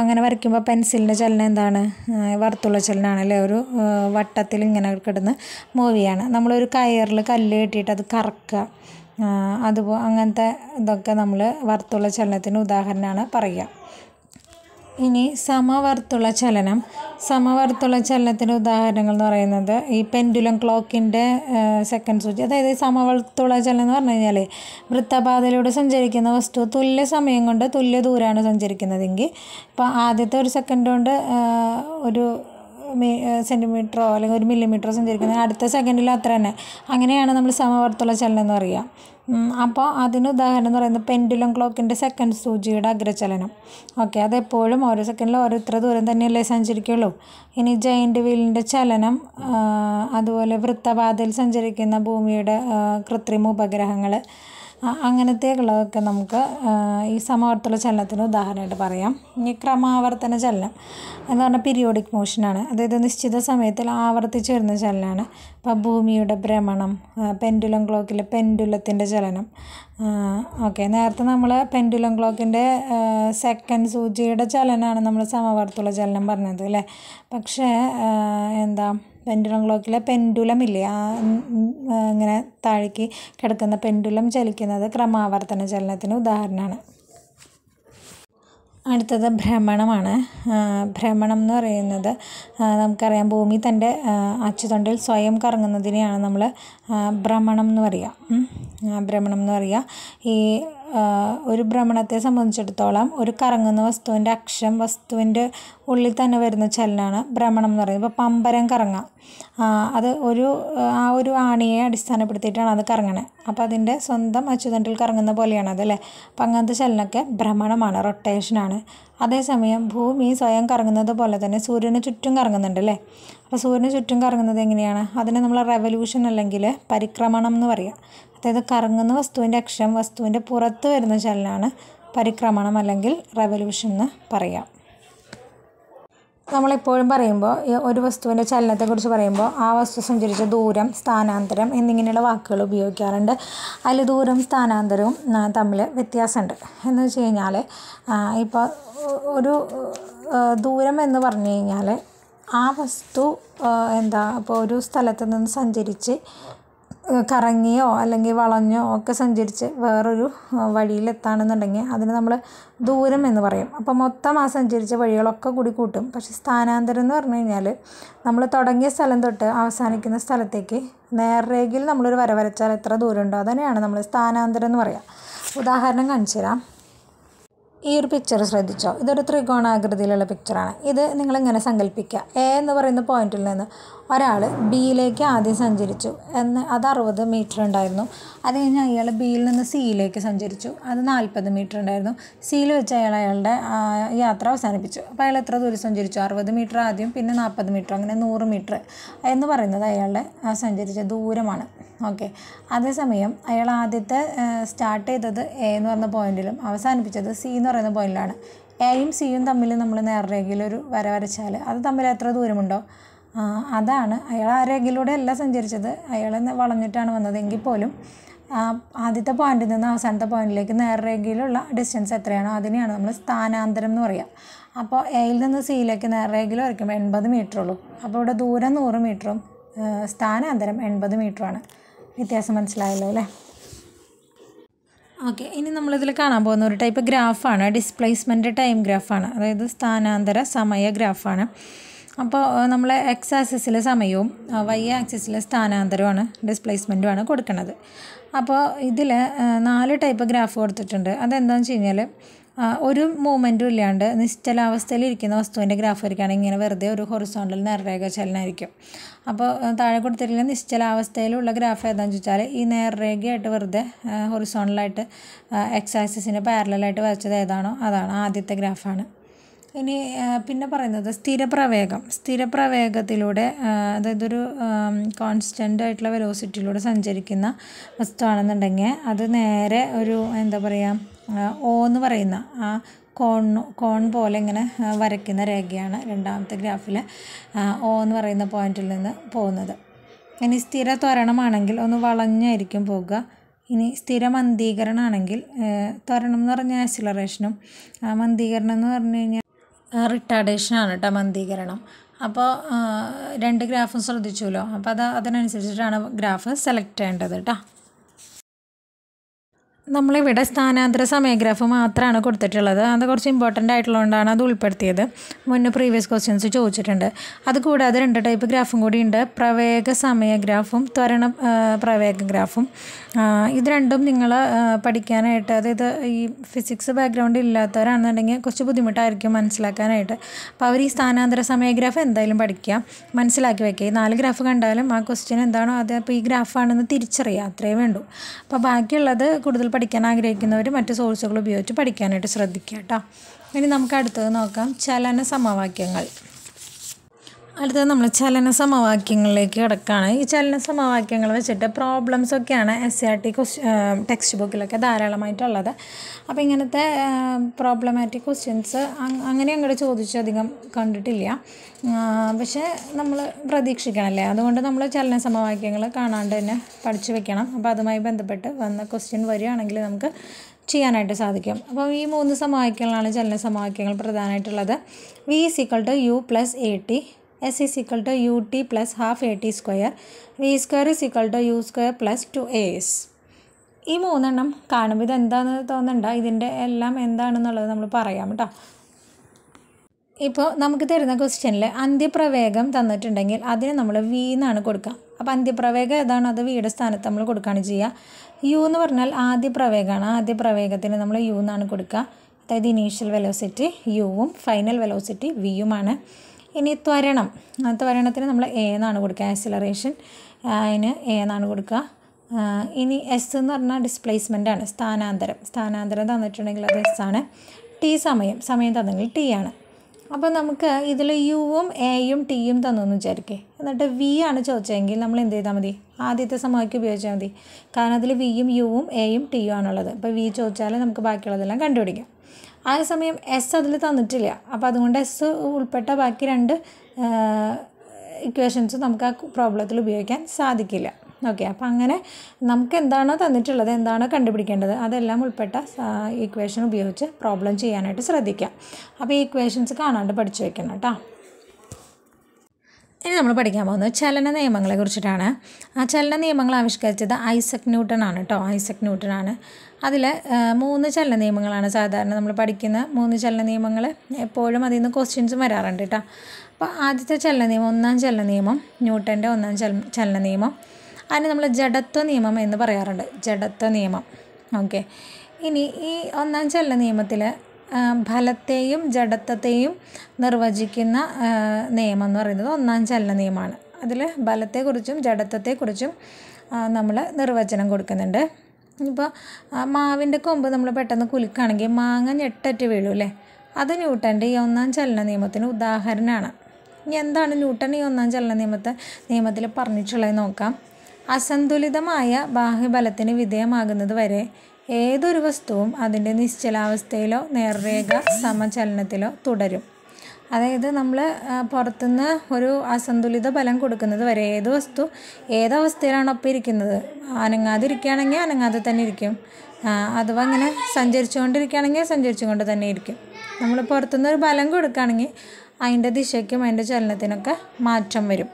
അങ്ങനെ വരയ്ക്കുമ്പോൾ പെൻസിലിൻ്റെ ചലനം എന്താണ് വറുത്തുള്ള ചലനമാണ് അല്ലേ ഒരു വട്ടത്തിൽ ഇങ്ങനെ കിടന്ന് മൂവ് ചെയ്യാണ് നമ്മളൊരു കയറിൽ കല്ല് കെട്ടിയിട്ട് അത് കറക്കുക അതുപോലെ അങ്ങനത്തെ ഇതൊക്കെ നമ്മൾ വറുത്തുള്ള ചലനത്തിന് ഉദാഹരണമാണ് പറയുക ഇനി സമവർത്തുള്ള ചലനം സമവർത്തുള്ള ചലനത്തിൻ്റെ ഉദാഹരണങ്ങൾ എന്ന് പറയുന്നത് ഈ പെൻഡുലം ക്ലോക്കിൻ്റെ സെക്കൻഡ് സൂചി അതായത് സമവർത്തുള്ള ചലനം എന്ന് പറഞ്ഞു കഴിഞ്ഞാൽ വൃത്തപാതയിലൂടെ സഞ്ചരിക്കുന്ന വസ്തു തുല്യ സമയം കൊണ്ട് തുല്യ ദൂരമാണ് സഞ്ചരിക്കുന്നതെങ്കിൽ ഇപ്പോൾ ആദ്യത്തെ ഒരു സെക്കൻഡ് കൊണ്ട് ഒരു സെൻറ്റിമീറ്ററോ അല്ലെങ്കിൽ ഒരു മില്ലിമീറ്ററോ സഞ്ചരിക്കുന്നത് അടുത്ത സെക്കൻഡിൽ അത്ര തന്നെ അങ്ങനെയാണ് നമ്മൾ സമവർത്തുള്ള ചലനം എന്ന് പറയുക അപ്പോൾ അതിന് ഉദാഹരണം എന്ന് പറയുന്നത് പെൻഡുലം ക്ലോക്കിൻ്റെ സെക്കൻഡ് സൂചിയുടെ അഗ്രചലനം ഓക്കെ അതെപ്പോഴും ഓരോ സെക്കൻഡിൽ ഓരോ ഇത്ര ദൂരം തന്നെയല്ലേ സഞ്ചരിക്കുകയുള്ളൂ ഇനി ജയിൻ്റ് വീലിൻ്റെ ചലനം അതുപോലെ വൃത്തപാതയിൽ സഞ്ചരിക്കുന്ന ഭൂമിയുടെ കൃത്രിമ ഉപഗ്രഹങ്ങൾ അങ്ങനത്തെ കളൊക്കെ നമുക്ക് ഈ സമവർത്തുള്ള ചലനത്തിന് ഉദാഹരണമായിട്ട് പറയാം ഇനി ക്രമാവർത്തന ചലനം എന്ന് പറഞ്ഞാൽ പീരിയോഡിക് മോഷനാണ് അതായത് നിശ്ചിത സമയത്തിൽ ആവർത്തിച്ച് വരുന്ന ചലനമാണ് ഇപ്പോൾ ഭൂമിയുടെ ഭ്രമണം പെൻഡുലം ക്ലോക്കിലെ പെൻഡുലത്തിൻ്റെ ചലനം ഓക്കെ നേരത്തെ നമ്മൾ പെൻഡുലം ക്ലോക്കിൻ്റെ സെക്കൻഡ് സൂചിയുടെ ചലനമാണ് നമ്മൾ സമവർത്തുള്ള ചലനം പറഞ്ഞത് അല്ലേ പക്ഷേ എന്താ പെൻഡുലം ക്ലോക്കിലെ പെൻഡുലം ഇല്ലേ ആ ഇങ്ങനെ താഴേക്ക് കിടക്കുന്ന പെൻഡുലം ചലിക്കുന്നത് ക്രമാവർത്തന ചലനത്തിന് ഉദാഹരണമാണ് അടുത്തത് ഭ്രമണമാണ് ഭ്രമണം എന്ന് പറയുന്നത് നമുക്കറിയാം ഭൂമി തൻ്റെ അച്ചുതണ്ടിൽ സ്വയം കറങ്ങുന്നതിനെയാണ് നമ്മൾ ഭ്രമണം എന്ന് പറയുക ഭ്രമണം എന്ന് പറയുക ഈ ഒരു ഭ്രമണത്തെ സംബന്ധിച്ചിടത്തോളം ഒരു കറങ്ങുന്ന വസ്തുവിൻ്റെ അക്ഷം വസ്തുവിൻ്റെ ഉള്ളിൽ തന്നെ വരുന്ന ചലനമാണ് ഭ്രമണം എന്ന് പറയുന്നത് ഇപ്പോൾ പമ്പരം കറങ്ങാം അത് ഒരു ആ ഒരു ആണിയെ അടിസ്ഥാനപ്പെടുത്തിയിട്ടാണ് അത് കറങ്ങണത് അപ്പോൾ അതിൻ്റെ സ്വന്തം അച്ചുതണ്ടിൽ കറങ്ങുന്ന പോലെയാണ് അതല്ലേ അപ്പം അങ്ങനത്തെ ചലനമൊക്കെ ഭ്രമണമാണ് റൊട്ടേഷനാണ് അതേസമയം ഭൂമി സ്വയം കറങ്ങുന്നത് പോലെ തന്നെ സൂര്യന് ചുറ്റും കറങ്ങുന്നുണ്ട് അല്ലേ അപ്പോൾ സൂര്യന് ചുറ്റും കറങ്ങുന്നത് എങ്ങനെയാണ് അതിനെ നമ്മൾ റെവല്യൂഷൻ അല്ലെങ്കിൽ പരിക്രമണം എന്ന് പറയുക അതായത് കറങ്ങുന്ന വസ്തുവിൻ്റെ അക്ഷം വസ്തുവിൻ്റെ പുറത്ത് വരുന്ന ചലനമാണ് പരിക്രമണം അല്ലെങ്കിൽ റെവല്യൂഷൻ എന്ന് പറയാം നമ്മളെപ്പോഴും പറയുമ്പോൾ ഒരു വസ്തുവിൻ്റെ ചലനത്തെക്കുറിച്ച് പറയുമ്പോൾ ആ വസ്തു സഞ്ചരിച്ച ദൂരം സ്ഥാനാന്തരം എന്നിങ്ങനെയുള്ള വാക്കുകൾ ഉപയോഗിക്കാറുണ്ട് അതിൽ ദൂരം സ്ഥാനാന്തരവും തമ്മിൽ വ്യത്യാസമുണ്ട് എന്ന് വെച്ച് കഴിഞ്ഞാൽ ഇപ്പോൾ ഒരു ദൂരം എന്ന് പറഞ്ഞു കഴിഞ്ഞാൽ ആ വസ്തു എന്താ ഇപ്പോൾ ഒരു സ്ഥലത്ത് നിന്ന് സഞ്ചരിച്ച് കറങ്ങിയോ അല്ലെങ്കിൽ വളഞ്ഞോ ഒക്കെ സഞ്ചരിച്ച് വേറൊരു വഴിയിലെത്താണെന്നുണ്ടെങ്കിൽ അതിന് നമ്മൾ ദൂരം എന്ന് പറയും അപ്പോൾ മൊത്തം ആ സഞ്ചരിച്ച വഴികളൊക്കെ കൂടി കൂട്ടും പക്ഷേ സ്ഥാനാന്തരം എന്ന് പറഞ്ഞു കഴിഞ്ഞാൽ നമ്മൾ തുടങ്ങിയ സ്ഥലം തൊട്ട് അവസാനിക്കുന്ന സ്ഥലത്തേക്ക് നേർരേഖയിൽ നമ്മളൊരു വര വരച്ചാൽ എത്ര ദൂരമുണ്ടോ അതിനെയാണ് നമ്മൾ സ്ഥാനാന്തരം എന്ന് പറയുക ഉദാഹരണം കാണിച്ചു തരാം ഈ ഒരു പിക്ചർ ശ്രദ്ധിച്ചോ ഇതൊരു ത്രികോണാകൃതിയിലുള്ള പിക്ചറാണ് ഇത് നിങ്ങളിങ്ങനെ സങ്കല്പിക്കുക എ എന്ന് പറയുന്ന പോയിന്റിൽ നിന്ന് ഒരാൾ ബിയിലേക്ക് ആദ്യം സഞ്ചരിച്ചു എന്ന് അത് അറുപത് മീറ്റർ ഉണ്ടായിരുന്നു അത് കഴിഞ്ഞ് അയാൾ ബിയിൽ നിന്ന് സിയിലേക്ക് സഞ്ചരിച്ചു അത് നാൽപ്പത് മീറ്റർ ഉണ്ടായിരുന്നു സിയിൽ വെച്ച് അയാൾ അയാളുടെ യാത്ര അവസാനിപ്പിച്ചു അപ്പോൾ അയാൾ എത്ര ദൂരം സഞ്ചരിച്ചു അറുപത് മീറ്റർ ആദ്യം പിന്നെ നാൽപ്പത് മീറ്റർ അങ്ങനെ നൂറ് മീറ്റർ എന്ന് പറയുന്നത് അയാളുടെ സഞ്ചരിച്ച ദൂരമാണ് ഓക്കെ അതേസമയം അയാൾ ആദ്യത്തെ സ്റ്റാർട്ട് ചെയ്തത് എ എന്ന് പറഞ്ഞ പോയിന്റിലും അവസാനിപ്പിച്ചത് സി എന്ന് പറയുന്ന പോയിലാണ് എയും സിയും തമ്മിൽ നമ്മൾ നേർരേഖയിൽ ഒരു വര വരച്ചാൽ അത് തമ്മിൽ എത്ര ദൂരമുണ്ടോ അതാണ് അയാൾ ആ രേഖയിലൂടെ അല്ല സഞ്ചരിച്ചത് അയാൾ വളഞ്ഞിട്ടാണ് വന്നത് എങ്കിൽ പോലും ആദ്യത്തെ പോയിന്റിൽ നിന്ന് അവസാനത്തെ പോയിന്റിലേക്ക് നേർരേഖയിലുള്ള ഡിസ്റ്റൻസ് എത്രയാണോ അതിനെയാണ് നമ്മൾ സ്ഥാനാന്തരം എന്ന് പറയുക അപ്പോൾ എയിൽ നിന്ന് സിയിലേക്ക് നേർരേഖയിൽ വരയ്ക്കുമ്പോൾ എൺപത് മീറ്റർ ഉള്ളൂ അപ്പോൾ ഇവിടെ ദൂരം നൂറ് മീറ്ററും സ്ഥാനാന്തരം എൺപത് മീറ്ററാണ് വ്യത്യാസം മനസ്സിലായല്ലോ അല്ലേ ഓക്കെ ഇനി നമ്മളിതിൽ കാണാൻ പോകുന്ന ഒരു ടൈപ്പ് ഗ്രാഫാണ് ഡിസ്പ്ലേസ്മെൻ്റ് ടൈം ഗ്രാഫാണ് അതായത് സ്ഥാനാന്തര സമയ ഗ്രാഫാണ് അപ്പോൾ നമ്മൾ എക്സ് ആക്സിസിലെ സമയവും വൈ ആക്സിസിലെ സ്ഥാനാന്തരമാണ് ഡിസ്പ്ലേസ്മെൻറ്റുമാണ് കൊടുക്കുന്നത് അപ്പോൾ ഇതിൽ നാല് ടൈപ്പ് ഗ്രാഫ് കൊടുത്തിട്ടുണ്ട് അതെന്താണെന്ന് വെച്ച് കഴിഞ്ഞാൽ ഒരു മൂമെൻറ്റും ഇല്ലാണ്ട് നിശ്ചലാവസ്ഥയിൽ ഇരിക്കുന്ന വസ്തുവിൻ്റെ ഗ്രാഫ് വരയ്ക്കുകയാണെങ്കിൽ ഇങ്ങനെ വെറുതെ ഒരു ഹൊറിസോണ്ടൽ നേർരേഖ ചലനമായിരിക്കും അപ്പോൾ താഴെ കൊടുത്തിട്ടില്ല നിശ്ചലാവസ്ഥയിലുള്ള ഗ്രാഫ് ഏതാണെന്ന് ചോദിച്ചാൽ ഈ നേർരേഖയായിട്ട് വെറുതെ ഹൊറിസോണ്ടലായിട്ട് എക്സ് പാരലായിട്ട് വരച്ചത് ഏതാണോ അതാണ് ആദ്യത്തെ ഗ്രാഫാണ് ഇനി പിന്നെ പറയുന്നത് സ്ഥിരപ്രവേഗം സ്ഥിരപ്രവേഗത്തിലൂടെ അതായത് ഒരു കോൺസ്റ്റൻ്റ് ആയിട്ടുള്ള വെലോസിറ്റിയിലൂടെ സഞ്ചരിക്കുന്ന വസ്തുവാണെന്നുണ്ടെങ്കിൽ അത് നേരെ ഒരു എന്താ പറയുക ഓ എന്ന് പറയുന്ന ആ കോൺ കോൺ പോലെ ഇങ്ങനെ വരയ്ക്കുന്ന രേഖയാണ് രണ്ടാമത്തെ ഗ്രാഫിൽ ഓ എന്ന് പറയുന്ന പോയിന്റിൽ നിന്ന് പോകുന്നത് ഇനി സ്ഥിര ത്വരണമാണെങ്കിൽ ഒന്ന് വളഞ്ഞായിരിക്കും പോകുക ഇനി സ്ഥിര മന്ദീകരണമാണെങ്കിൽ ത്വരണം എന്ന് പറഞ്ഞാൽ ആക്സിലറേഷനും ആ മന്ദീകരണം എന്ന് പറഞ്ഞു കഴിഞ്ഞാൽ റിട്ടാഡേഷനാണ് കേട്ടോ മന്ദീകരണം അപ്പോൾ രണ്ട് ഗ്രാഫും ശ്രദ്ധിച്ചുല്ലോ അപ്പോൾ അത് അതിനനുസരിച്ചിട്ടാണ് ഗ്രാഫ് സെലക്ട് ചെയ്യേണ്ടത് കേട്ടോ നമ്മളിവിടെ സ്ഥാനാന്തര സമയഗ്രാഫ് മാത്രമാണ് കൊടുത്തിട്ടുള്ളത് അത് കുറച്ച് ഇമ്പോർട്ടൻ്റ് ആയിട്ടുള്ളതുകൊണ്ടാണ് അത് ഉൾപ്പെടുത്തിയത് മുന്നേ പ്രീവിയസ് ക്വസ്റ്റ്യൻസ് ചോദിച്ചിട്ടുണ്ട് കൂടാതെ രണ്ട് ടൈപ്പ് ഗ്രാഫും കൂടിയുണ്ട് പ്രവേഗ സമയഗ്രാഫും ത്വരണ പ്രവേഗ ഗ്രാഫും ഇത് രണ്ടും നിങ്ങൾ പഠിക്കാനായിട്ട് അതായത് ഈ ഫിസിക്സ് ബാക്ക്ഗ്രൗണ്ട് ഇല്ലാത്തവരാണെന്നുണ്ടെങ്കിൽ കുറച്ച് ബുദ്ധിമുട്ടായിരിക്കും മനസ്സിലാക്കാനായിട്ട് അപ്പോൾ അവർ ഈ സ്ഥാനാന്തര സമയഗ്രാഫ് എന്തായാലും പഠിക്കുക മനസ്സിലാക്കി വയ്ക്കുക ഈ നാല് ഗ്രാഫ് കണ്ടാലും ആ ക്വസ്റ്റ്യൻ എന്താണോ അത് അപ്പോൾ ഈ ഗ്രാഫാണെന്ന് തിരിച്ചറിയുക അത്രയേ വേണ്ടൂ അപ്പോൾ ബാക്കിയുള്ളത് കൂടുതൽ പഠിക്കാൻ ആഗ്രഹിക്കുന്നവർ മറ്റ് സോഴ്സുകൾ ഉപയോഗിച്ച് പഠിക്കാനായിട്ട് ശ്രദ്ധിക്കുക കേട്ടോ ഇനി നമുക്ക് അടുത്തത് നോക്കാം ചലന സമവാക്യങ്ങൾ അടുത്തത് നമ്മൾ ചലന സമവാക്യങ്ങളിലേക്ക് കിടക്കുകയാണ് ഈ ചലന സമവാക്യങ്ങൾ വെച്ചിട്ട് പ്രോബ്ലംസ് ഒക്കെയാണ് S R T question text ബുക്കിലൊക്കെ ധാരാളമായിട്ടുള്ളത് അപ്പോൾ ഇങ്ങനത്തെ പ്രോബ്ലമാറ്റിക് ക്വസ്റ്റ്യൻസ് അങ്ങനെ അങ്ങോട്ട് ചോദിച്ചധികം കണ്ടിട്ടില്ല പക്ഷേ നമ്മൾ പ്രതീക്ഷിക്കണമല്ലേ അതുകൊണ്ട് നമ്മൾ ചലന സമവാക്യങ്ങൾ കാണാണ്ട് തന്നെ പഠിച്ചു വെക്കണം അപ്പോൾ അതുമായി ബന്ധപ്പെട്ട് വന്ന ക്വസ്റ്റ്യൻ വരികയാണെങ്കിൽ നമുക്ക് ചെയ്യാനായിട്ട് സാധിക്കും അപ്പോൾ ഈ മൂന്ന് സമവാക്യങ്ങളാണ് ചലന സമവാക്യങ്ങൾ പ്രധാനമായിട്ടുള്ളത് V is equal to U plus A T S is equal to U T plus half A T square V square is equal to U square plus two A S മൂന്നെണ്ണം കാണുമ്പോൾ എന്താണെന്ന് തോന്നണ്ട ഇതിൻ്റെ എല്ലാം എന്താണെന്നുള്ളത് നമ്മൾ പറയാം കേട്ടോ ഇപ്പോൾ നമുക്ക് തരുന്ന ക്വസ്റ്റ്യനിൽ അന്ത്യപ്രവേഗം തന്നിട്ടുണ്ടെങ്കിൽ അതിന് നമ്മൾ വി എന്നാണ് കൊടുക്കുക അപ്പോൾ അന്ത്യപ്രവേഗം ഏതാണോ അത് വീടെ സ്ഥാനത്ത് നമ്മൾ കൊടുക്കുകയാണ് ചെയ്യുക യു എന്ന് പറഞ്ഞാൽ ആദ്യ പ്രവേഗമാണ് ആദ്യ പ്രവേഗത്തിന് നമ്മൾ യു എന്നാണ് കൊടുക്കുക അതായത് ഇനീഷ്യൽ വെലോസിറ്റി യുവും ഫൈനൽ വെലോസിറ്റി വിയുമാണ് ഇനി ത്വരണം ത്വരണത്തിന് നമ്മൾ എ എന്നാണ് കൊടുക്കുക ആക്സിലറേഷൻ അതിന് എ എന്നാണ് കൊടുക്കുക ഇനി എസ് എന്ന് പറഞ്ഞാൽ ഡിസ്പ്ലേസ്മെൻ്റ് ആണ് സ്ഥാനാന്തരം സ്ഥാനാന്തരം തന്നിട്ടുണ്ടെങ്കിൽ അത് എസ് ആണ് ടി സമയം സമയം തന്നെങ്കിൽ ടി ആണ് അപ്പോൾ നമുക്ക് ഇതിൽ യുവും എയും ടിയും തന്നു എന്ന് വിചാരിക്കേ എന്നിട്ട് വി ആണ് ചോദിച്ചതെങ്കിൽ നമ്മൾ എന്ത് ചെയ്താൽ മതി ആദ്യത്തെ സമവാക്യം ഉപയോഗിച്ചാൽ മതി കാരണം അതിൽ വിയും യുവും എയും ടിയും ആണുള്ളത് അപ്പോൾ വി ചോദിച്ചാൽ നമുക്ക് ബാക്കിയുള്ളതെല്ലാം കണ്ടുപിടിക്കാം ആ സമയം എസ് അതിൽ തന്നിട്ടില്ല അപ്പോൾ അതുകൊണ്ട് എസ് ഉൾപ്പെട്ട ബാക്കി രണ്ട് ഇക്വേഷൻസ് നമുക്ക് ആ പ്രോബ്ലത്തിൽ ഉപയോഗിക്കാൻ സാധിക്കില്ല ഓക്കെ അപ്പോൾ അങ്ങനെ നമുക്ക് എന്താണോ തന്നിട്ടുള്ളത് എന്താണോ കണ്ടുപിടിക്കേണ്ടത് അതെല്ലാം ഉൾപ്പെട്ട ഇക്വേഷൻ ഉപയോഗിച്ച് പ്രോബ്ലം ചെയ്യാനായിട്ട് ശ്രദ്ധിക്കാം അപ്പോൾ ഈ ഇക്വേഷൻസ് കാണാണ്ട് പഠിച്ചു വയ്ക്കണം കേട്ടോ ഇനി നമ്മൾ പഠിക്കാൻ പോകുന്നത് ചലന നിയമങ്ങളെ കുറിച്ചിട്ടാണ് ആ ചലന നിയമങ്ങൾ ആവിഷ്കരിച്ചത് ഐസക് ന്യൂട്ടൺ ആണ് കേട്ടോ ഐസക് ന്യൂട്ടൺ ആണ് അതിൽ മൂന്ന് ചലന നിയമങ്ങളാണ് സാധാരണ നമ്മൾ പഠിക്കുന്ന മൂന്ന് ചലന നിയമങ്ങൾ എപ്പോഴും അതിൽ നിന്ന് ക്വസ്റ്റ്യൻസ് വരാറുണ്ട് കേട്ടോ അപ്പോൾ ആദ്യത്തെ ചലന നിയമം ഒന്നാം ചലന നിയമം ന്യൂട്ടൻ്റെ ഒന്നാം ചല ചലന നിയമം അതിന് നമ്മൾ ജഡത്വ നിയമം എന്ന് പറയാറുണ്ട് ജഡത്വ നിയമം ഓക്കെ ഇനി ഈ ഒന്നാം ചലന നിയമത്തിൽ ഫലത്തെയും ജഡത്വത്തെയും നിർവചിക്കുന്ന നിയമം എന്ന് പറയുന്നത് ഒന്നാം ചലന നിയമമാണ് അതിൽ ബലത്തെക്കുറിച്ചും ജഡത്വത്തെക്കുറിച്ചും നമ്മൾ നിർവചനം കൊടുക്കുന്നുണ്ട് ഇപ്പോൾ മാവിൻ്റെ കൊമ്പ് നമ്മൾ പെട്ടെന്ന് കുലുക്കുകയാണെങ്കിൽ മാങ്ങ ഞെട്ടറ്റ് വീഴും അല്ലേ അത് ന്യൂട്ടൻ്റെ ഈ ഒന്നാം ചലന നിയമത്തിന് ഉദാഹരണമാണ് ഇനി എന്താണ് ന്യൂട്ടൻ ഈ ഒന്നാം ചലന നിയമത്തെ നിയമത്തിൽ പറഞ്ഞിട്ടുള്ളത് നോക്കാം അസന്തുലിതമായ ബാഹ്യബലത്തിന് വിധേയമാകുന്നത് വരെ ഏതൊരു വസ്തുവും അതിൻ്റെ നിശ്ചലാവസ്ഥയിലോ നേർരേഖ സമചലനത്തിലോ തുടരും അതായത് നമ്മൾ പുറത്തുനിന്ന് ഒരു അസന്തുലിത ബലം കൊടുക്കുന്നത് വരെ ഏത് വസ്തു ഏതവസ്ഥയിലാണ് ഒപ്പം ഇരിക്കുന്നത് ഇരിക്കുകയാണെങ്കിൽ അനങ്ങാതെ തന്നെ ഇരിക്കും അഥവാ അങ്ങനെ സഞ്ചരിച്ചുകൊണ്ടിരിക്കുകയാണെങ്കിൽ സഞ്ചരിച്ചുകൊണ്ട് തന്നെ ഇരിക്കും നമ്മൾ പുറത്തുനിന്ന് ഒരു ബലം കൊടുക്കുകയാണെങ്കിൽ അതിൻ്റെ ദിശയ്ക്കും അതിൻ്റെ ചലനത്തിനൊക്കെ മാറ്റം വരും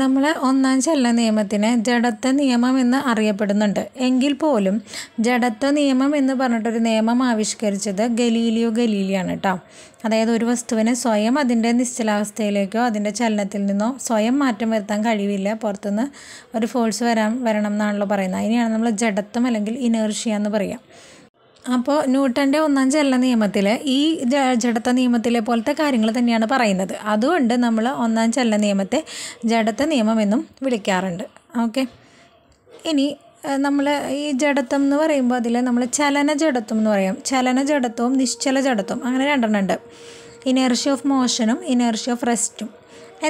നമ്മൾ ഒന്നാം ചലന നിയമത്തിനെ ജഡത്വ നിയമം എന്ന് അറിയപ്പെടുന്നുണ്ട് എങ്കിൽ പോലും ജഡത്വ നിയമം എന്ന് പറഞ്ഞിട്ടൊരു നിയമം ആവിഷ്കരിച്ചത് ഗലീലിയോ ഗലീലിയാണ് കേട്ടോ അതായത് ഒരു വസ്തുവിനെ സ്വയം അതിൻ്റെ നിശ്ചലാവസ്ഥയിലേക്കോ അതിൻ്റെ ചലനത്തിൽ നിന്നോ സ്വയം മാറ്റം വരുത്താൻ കഴിവില്ല പുറത്തുനിന്ന് ഒരു ഫോഴ്സ് വരാൻ വരണം എന്നാണല്ലോ പറയുന്നത് അതിനെയാണ് നമ്മൾ ജഡത്വം അല്ലെങ്കിൽ ഇനേർഷ്യ എന്ന് പറയുക അപ്പോൾ ന്യൂട്ടൻ്റെ ഒന്നാം ചലന നിയമത്തിൽ ഈ ജഡത്വ നിയമത്തിലെ പോലത്തെ കാര്യങ്ങൾ തന്നെയാണ് പറയുന്നത് അതുകൊണ്ട് നമ്മൾ ഒന്നാം ചലന നിയമത്തെ ജഡത്വ നിയമം എന്നും വിളിക്കാറുണ്ട് ഓക്കെ ഇനി നമ്മൾ ഈ ജഡത്വം എന്ന് പറയുമ്പോൾ അതിൽ നമ്മൾ ചലന ജഡത്വം എന്ന് പറയാം ചലന ജഡത്വവും നിശ്ചല ജഡത്വം അങ്ങനെ രണ്ടെണ്ണം ഉണ്ട് ഇനേർഷ്യ ഓഫ് മോഷനും ഇനേർഷ്യ ഓഫ് റെസ്റ്റും